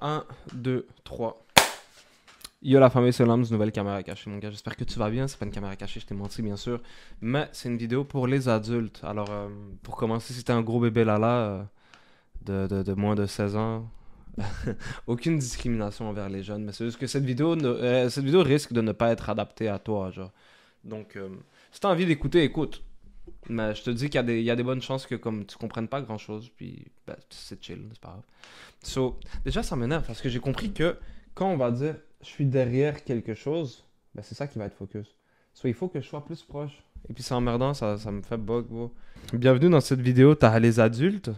1, 2, 3. Yo la famille Solams, nouvelle caméra cachée mon gars, j'espère que tu vas bien, c'est pas une caméra cachée, je t'ai menti bien sûr, mais c'est une vidéo pour les adultes, alors euh, pour commencer si t'es un gros bébé lala là euh, de, moins de 16 ans, aucune discrimination envers les jeunes, mais c'est juste que cette vidéo, euh, cette vidéo risque de ne pas être adaptée à toi, genre, donc si t'as envie d'écouter, écoute, mais je te dis qu'il y, a des bonnes chances que comme tu comprennes pas grand chose, puis ben, c'est chill, c'est pas grave. So, déjà, ça m'énerve parce que j'ai compris que quand on va dire je suis derrière quelque chose, ben, c'est ça qui va être focus. Soit il faut que je sois plus proche. Et puis c'est emmerdant, ça, ça me fait bug, Bienvenue dans cette vidéo, t'as les adultes.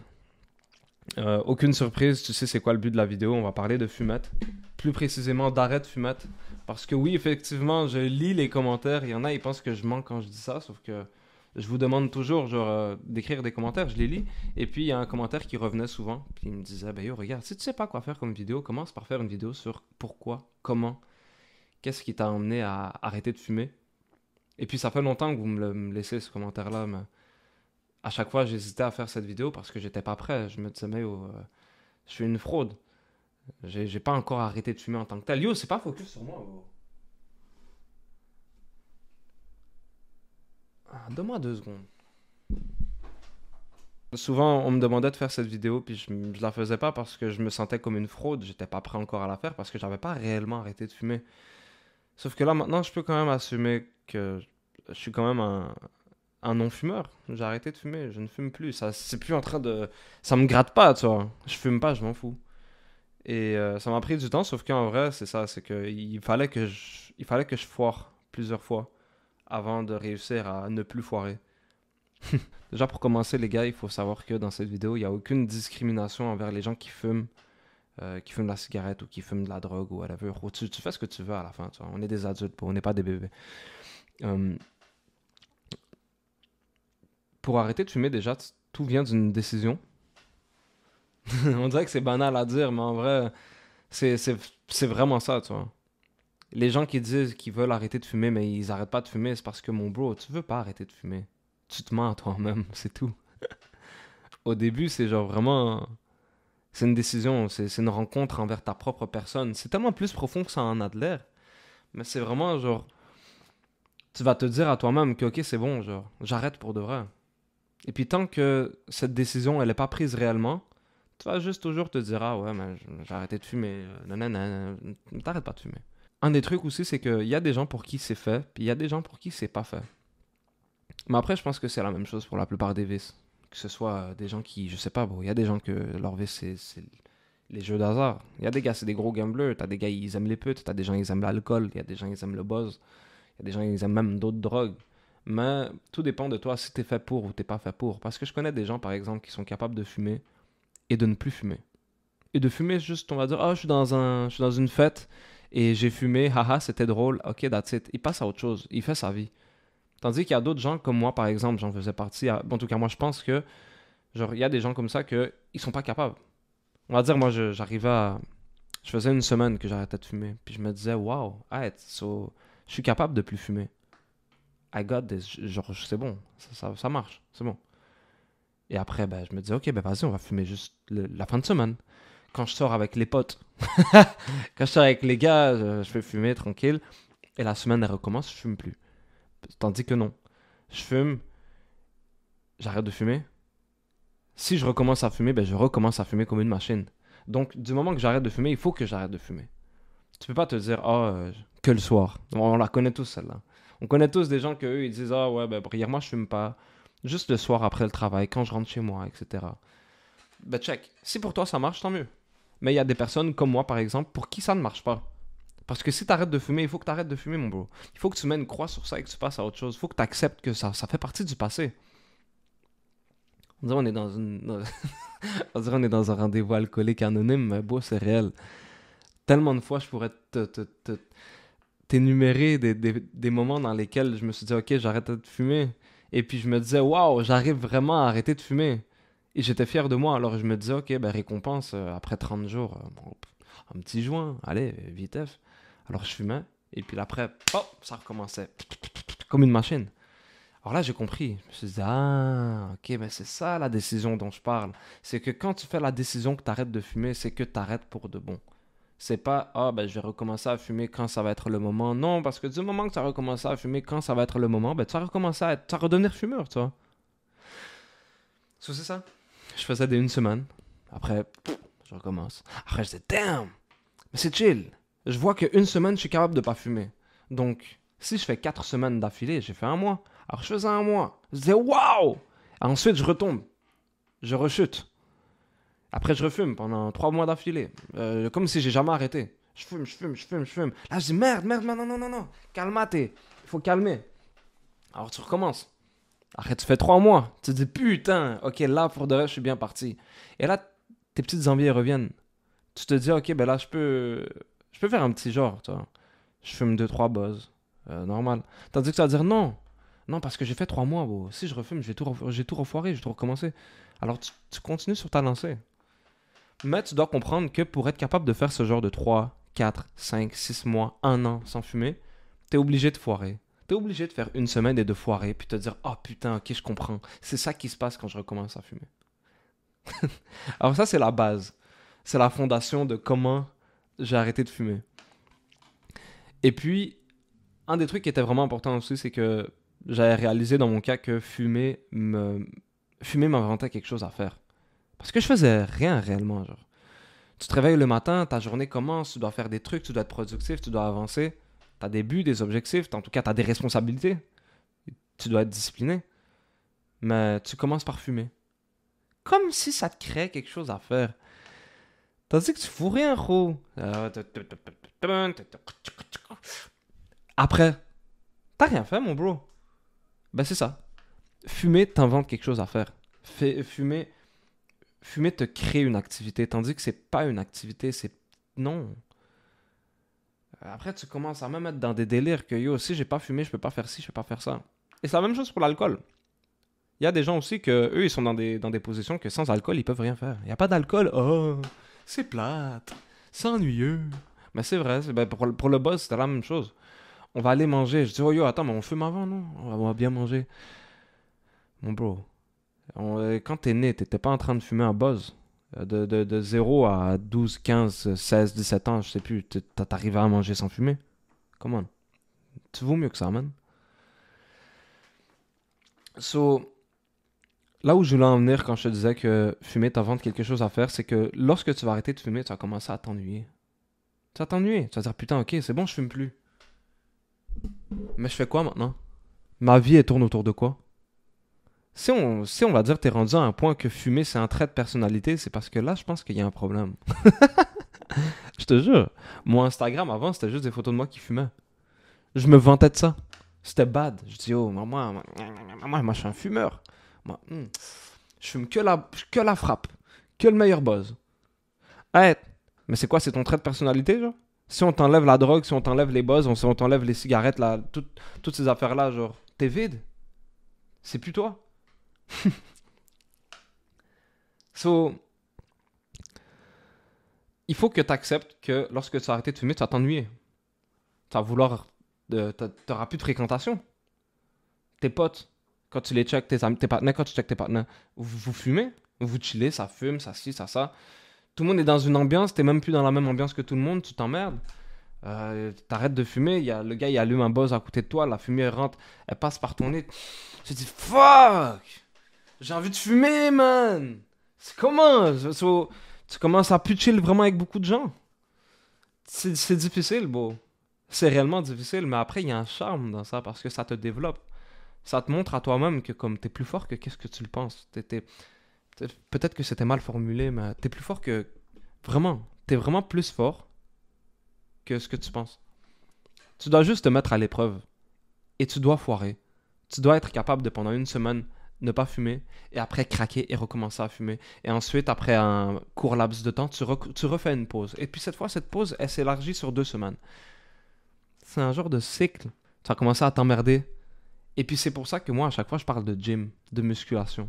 Euh, aucune surprise, tu sais c'est quoi le but de la vidéo, on va parler de fumette. Plus précisément d'arrêt de fumette. Parce que oui, effectivement, je lis les commentaires, il y en a, ils pensent que je mens quand je dis ça, sauf que je vous demande toujours genre euh, d'écrire des commentaires, je les lis. Et puis il y a un commentaire qui revenait souvent, puis il me disait ben yo regarde, si tu sais pas quoi faire comme vidéo, commence par faire une vidéo sur pourquoi, comment, qu'est-ce qui t'a amené à arrêter de fumer. Et puis ça fait longtemps que vous me, laissez ce commentaire là, mais à chaque fois j'hésitais à faire cette vidéo parce que j'étais pas prêt. Je me disais mais yo, euh, je suis une fraude. J'ai pas encore arrêté de fumer en tant que tel. Yo, c'est pas focus sur moi. Ah, donne-moi deux secondes. Souvent, on me demandait de faire cette vidéo, puis je, ne la faisais pas parce que je me sentais comme une fraude. J'étais pas prêt encore à la faire parce que j'avais pas réellement arrêté de fumer. Sauf que là, maintenant, je peux quand même assumer que je suis quand même un, non-fumeur. J'ai arrêté de fumer, je ne fume plus. Ça, c'est plus en train de. Ça me gratte pas, tu vois. Je fume pas, je m'en fous. Et euh, ça m'a pris du temps, sauf qu'en vrai, c'est ça, c'est qu'il fallait que il fallait que je foire plusieurs fois avant de réussir à ne plus foirer. Déjà pour commencer les gars, il faut savoir que dans cette vidéo, il n'y a aucune discrimination envers les gens qui fument, euh, qui fument de la cigarette ou qui fument de la drogue ou à la tu, tu fais ce que tu veux à la fin, tu vois. on est des adultes, on n'est pas des bébés. Euh, pour arrêter de fumer déjà, tout vient d'une décision. on dirait que c'est banal à dire, mais en vrai, c'est vraiment ça, tu vois les gens qui disent qu'ils veulent arrêter de fumer, mais ils n'arrêtent pas de fumer, c'est parce que mon bro, tu veux pas arrêter de fumer. Tu te mens à toi-même, c'est tout. Au début, c'est genre vraiment. C'est une décision, c'est une rencontre envers ta propre personne. C'est tellement plus profond que ça en a de l'air. Mais c'est vraiment genre. Tu vas te dire à toi-même que, ok, c'est bon, genre, j'arrête pour de vrai. Et puis tant que cette décision, elle n'est pas prise réellement, tu vas juste toujours te dire, ah ouais, mais j'ai arrêté de fumer. Non, non, non, t'arrêtes pas de fumer un des trucs aussi, c'est qu'il y a des gens pour qui c'est fait, puis il y a des gens pour qui c'est pas fait. Mais après, je pense que c'est la même chose pour la plupart des vices. Que ce soit euh, des gens qui, je sais pas, bon, il y a des gens que leur vice, c'est les jeux d'hasard. Il y a des gars, c'est des gros gamblers. a des gars, ils aiment les putes. a des gens, ils aiment l'alcool. Il y a des gens, ils aiment le buzz. Il y a des gens, ils aiment même d'autres drogues. Mais tout dépend de toi si t'es fait pour ou t'es pas fait pour. Parce que je connais des gens, par exemple, qui sont capables de fumer et de ne plus fumer. Et de fumer juste, on va dire, oh, je suis dans un, je suis dans une fête et j'ai fumé, haha, c'était drôle, ok, that's it. Il passe à autre chose, il fait sa vie. Tandis qu'il y a d'autres gens comme moi, par exemple, j'en faisais partie. Bon, en tout cas, moi, je pense que, genre, il y a des gens comme ça qu'ils sont pas capables. On va dire, moi, j'arrivais à. Je faisais une semaine que j'arrêtais de fumer, puis je me disais, waouh, so... je suis capable de plus fumer. I got this, genre, c'est bon, ça, marche, c'est bon. Et après, ben, je me disais, ok, ben vas-y, on va fumer juste la fin de semaine quand je sors avec les potes, quand je sors avec les gars, euh, je fais fumer tranquille. Et la semaine, elle recommence, je fume plus. Tandis que non. Je fume, j'arrête de fumer. Si je recommence à fumer, ben je recommence à fumer comme une machine. Donc, du moment que j'arrête de fumer, il faut que j'arrête de fumer. Tu peux pas te dire, oh, que le soir. On la connaît tous, celle-là. On connaît tous des gens que eux, ils disent, ah ouais, ben, hier, moi, je fume pas. Juste le soir après le travail, quand je rentre chez moi, etc. Ben, check. Si pour toi, ça marche, tant mieux. Mais il y a des personnes comme moi, par exemple, pour qui ça ne marche pas. Parce que si tu arrêtes de fumer, il faut que tu arrêtes de fumer, mon bro. Il faut que tu mets une croix sur ça et que tu passes à autre chose. Il faut que tu acceptes que ça, ça fait partie du passé. On dirait qu'on est dans on est dans un rendez-vous alcoolique anonyme, mais beau, c'est réel. Tellement de fois, je pourrais te, t'énumérer des, des, moments dans lesquels je me suis dit, OK, j'arrête de fumer. Et puis je me disais, waouh, j'arrive vraiment à arrêter de fumer. Et j'étais fier de moi. Alors je me disais, ok, ben, récompense euh, après 30 jours, euh, un petit joint, allez, vitef. Alors je fumais. Et puis après, oh, ça recommençait. Comme une machine. Alors là, j'ai compris. Je me suis ah, ok, mais c'est ça la décision dont je parle. C'est que quand tu fais la décision que tu arrêtes de fumer, c'est que tu arrêtes pour de bon. C'est pas, ah, ben, je vais recommencer à fumer quand ça va être le moment. Non, parce que du moment que tu as recommencé à fumer quand ça va être le moment, ben tu vas recommencer à, tu redonner fumeur, toi. ça c'est ça. Je faisais des une semaine. Après, je recommence. Après, je dis, damn, mais c'est chill. Je vois qu'une semaine, je suis capable de pas fumer. Donc, si je fais quatre semaines d'affilée, j'ai fait un mois. Alors, je faisais un mois. Je disais, waouh! Ensuite, je retombe. Je rechute. Après, je refume pendant trois mois d'affilée. Euh, comme si j'ai jamais arrêté. Je fume, je fume, je fume, je fume. Là, je dis, merde, merde, non, non, non, non. Calmate. Il faut calmer. Alors, tu recommences. Après, tu fais trois mois. Tu te dis, putain, ok, là, pour de vrai, je suis bien parti. Et là, tes petites envies reviennent. Tu te dis, ok, ben là, je peux, je peux faire un petit genre, tu vois. Je fume deux, trois buzz. Euh, normal. Tandis que tu vas dire, non, non, parce que j'ai fait trois mois, Si je refume, j'ai tout, tout refoiré, j'ai tout recommencé. Alors, tu, continues sur ta lancée. Mais tu dois comprendre que pour être capable de faire ce genre de trois, quatre, cinq, six mois, un an sans fumer, t'es obligé de foirer t'es obligé de faire une semaine et de foirer, puis te dire Ah oh, putain, ok, je comprends. C'est ça qui se passe quand je recommence à fumer. Alors, ça, c'est la base. C'est la fondation de comment j'ai arrêté de fumer. Et puis, un des trucs qui était vraiment important aussi, c'est que j'avais réalisé dans mon cas que fumer me fumer m'inventait quelque chose à faire. Parce que je faisais rien réellement. Genre. Tu te réveilles le matin, ta journée commence, tu dois faire des trucs, tu dois être productif, tu dois avancer. T'as des buts, des objectifs, en tout cas, t'as des responsabilités. Tu dois être discipliné. Mais tu commences par fumer. Comme si ça te créait quelque chose à faire. Tandis que tu fous rien, gros. Après, t'as rien fait, mon bro. Ben, c'est ça. Fumer t'invente quelque chose à faire. fumer, fumer te crée une activité, tandis que c'est pas une activité, c'est. Non. Après, tu commences à même être dans des délires que yo, si j'ai pas fumé, je peux pas faire ci, je peux pas faire ça. Et c'est la même chose pour l'alcool. Il y a des gens aussi que eux, ils sont dans des, dans positions que sans alcool, ils peuvent rien faire. Il n'y a pas d'alcool, oh, c'est plate, c'est ennuyeux. Mais c'est vrai, ben pour, pour, le boss, c'était la même chose. On va aller manger. Je dis, oh, yo, attends, mais on fume avant, non on va, bien manger. Mon bro, quand t'es né, t'étais pas en train de fumer un buzz. Euh, de, de, de 0 à 12, 15, 16, 17 ans, je sais plus, t'arrives à manger sans fumer. Come on. Tu vaux mieux que ça, man. So, là où je voulais en venir quand je te disais que fumer t'invente quelque chose à faire, c'est que lorsque tu vas arrêter de fumer, tu vas commencer à t'ennuyer. Tu vas t'ennuyer. Tu vas dire putain, ok, c'est bon, je fume plus. Mais je fais quoi maintenant Ma vie, elle tourne autour de quoi si on, si on va dire es rendu à un point que fumer c'est un trait de personnalité, c'est parce que là je pense qu'il y a un problème. je te jure. Mon Instagram avant c'était juste des photos de moi qui fumais. Je me vantais de ça. C'était bad. Je dis oh moi moi, moi, je suis un fumeur. Moi, hmm. je fume que la, que la frappe, que le meilleur buzz. mais c'est quoi c'est ton trait de personnalité genre Si on t'enlève la drogue, si on t'enlève les buzz, si on t'enlève les cigarettes, toutes ces affaires là genre t'es vide. C'est plus toi. so, il faut que tu acceptes que lorsque tu vas de fumer, tu vas t'ennuyer. Tu vas vouloir. Euh, tu n'auras plus de fréquentation. Tes potes, quand tu les checks, tes amis, tes partenaires, quand tu check tes partenaires, vous, fumez, vous chilez ça fume, ça ci, ça ça. Tout le monde est dans une ambiance, t'es même plus dans la même ambiance que tout le monde, tu t'emmerdes. Tu euh, T'arrêtes de fumer, y a, le gars il allume un buzz à côté de toi, la fumée rentre, elle passe par ton nez. Tu te dis fuck! J'ai envie de fumer, man. C'est comment Tu commences à plus vraiment avec beaucoup de gens. C'est difficile, beau. C'est réellement difficile, mais après, il y a un charme dans ça parce que ça te développe. Ça te montre à toi-même que comme t'es plus fort que qu'est-ce que tu le penses. Peut-être que c'était mal formulé, mais t'es plus fort que... Vraiment, t'es vraiment plus fort que ce que tu penses. Tu dois juste te mettre à l'épreuve. Et tu dois foirer. Tu dois être capable de, pendant une semaine, ne pas fumer, et après craquer et recommencer à fumer. Et ensuite, après un court laps de temps, tu, refais une pause. Et puis cette fois, cette pause, elle s'élargit sur deux semaines. C'est un genre de cycle. Tu vas commencer à t'emmerder. Et puis c'est pour ça que moi, à chaque fois, je parle de gym, de musculation.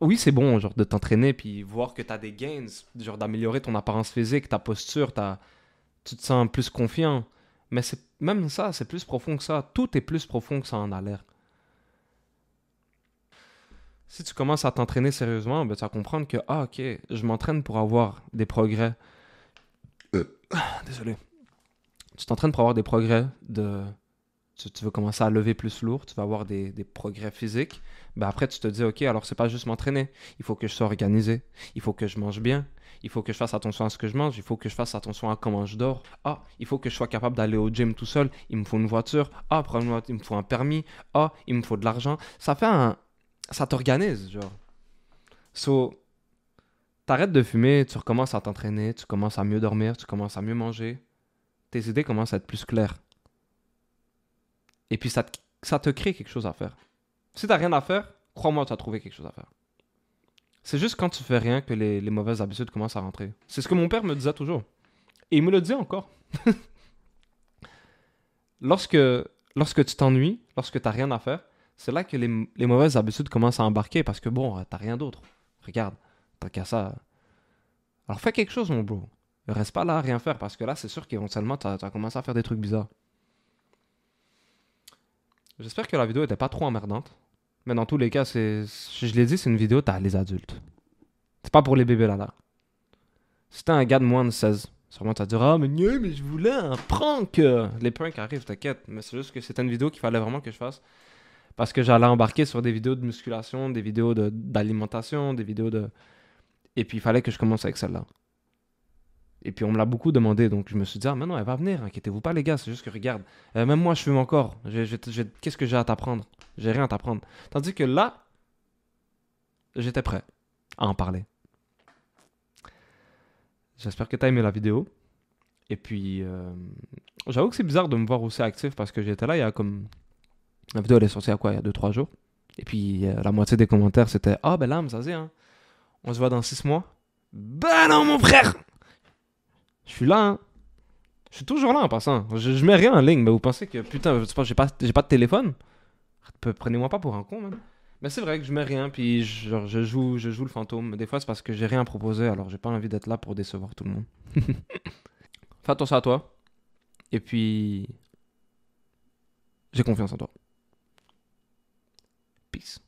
Oui, c'est bon, genre, de t'entraîner, puis voir que tu as des gains, genre d'améliorer ton apparence physique, ta posture, tu te sens plus confiant. Mais même ça, c'est plus profond que ça. Tout est plus profond que ça en alerte si tu commences à t'entraîner sérieusement, ben, tu vas comprendre que, ah, ok, je m'entraîne pour avoir des progrès. Euh. Ah, désolé. Tu t'entraînes pour avoir des progrès de. Tu, veux commencer à lever plus lourd, tu vas avoir des, progrès physiques. Ben, après, tu te dis, ok, alors c'est pas juste m'entraîner. Il faut que je sois organisé. Il faut que je mange bien. Il faut que je fasse attention à ce que je mange. Il faut que je fasse attention à comment je dors. Ah, il faut que je sois capable d'aller au gym tout seul. Il me faut une voiture. Ah, il me faut un permis. Ah, il me faut de l'argent. Ça fait un, ça t'organise, genre. So, t'arrêtes de fumer, tu recommences à t'entraîner, tu commences à mieux dormir, tu commences à mieux manger. Tes idées commencent à être plus claires. Et puis ça te, ça te crée quelque chose à faire. Si t'as rien à faire, crois-moi, tu as trouvé quelque chose à faire. C'est juste quand tu fais rien que les, mauvaises habitudes commencent à rentrer. C'est ce que mon père me disait toujours. Et il me le dit encore. lorsque, lorsque tu t'ennuies, lorsque t'as rien à faire, c'est là que les, mauvaises habitudes commencent à embarquer parce que bon, t'as rien d'autre. Regarde, t'as qu'à ça. Alors fais quelque chose, mon bro. Reste pas là à rien faire parce que là, c'est sûr qu'éventuellement, t'as commencé à faire des trucs bizarres. J'espère que la vidéo était pas trop emmerdante. Mais dans tous les cas, c'est, je l'ai dit, c'est une vidéo, t'as les adultes. C'est pas pour les bébés là là. Si un gars de moins de 16, sûrement t'as dit Ah, mais mais je voulais un prank Les pranks arrivent, t'inquiète. Mais c'est juste que c'était une vidéo qu'il fallait vraiment que je fasse parce que j'allais embarquer sur des vidéos de musculation, des vidéos d'alimentation, des vidéos de... Et puis il fallait que je commence avec celle-là. Et puis on me l'a beaucoup demandé, donc je me suis dit, ah mais non, elle va venir, inquiétez-vous pas les gars, c'est juste que regarde, euh, même moi je fume encore, qu'est-ce que j'ai à t'apprendre J'ai rien à t'apprendre. Tandis que là, j'étais prêt à en parler. J'espère que t'as aimé la vidéo. Et puis, euh, j'avoue que c'est bizarre de me voir aussi actif parce que j'étais là il y a comme la vidéo, elle est sortie à quoi Il y a 2-3 jours. Et puis, euh, la moitié des commentaires, c'était Ah, oh, ben là ça c'est, hein. On se voit dans 6 mois. Ben non, mon frère Je suis là, hein. Je suis toujours là en passant. Je, mets rien en ligne, mais vous pensez que putain, j'ai pas, j'ai pas de téléphone Prenez-moi pas pour un con, même. Mais c'est vrai que je mets rien, puis je, genre, je, joue, je joue le fantôme. Des fois, c'est parce que j'ai rien à proposer, alors j'ai pas envie d'être là pour décevoir tout le monde. Fais attention à toi. Et puis. J'ai confiance en toi. Peace.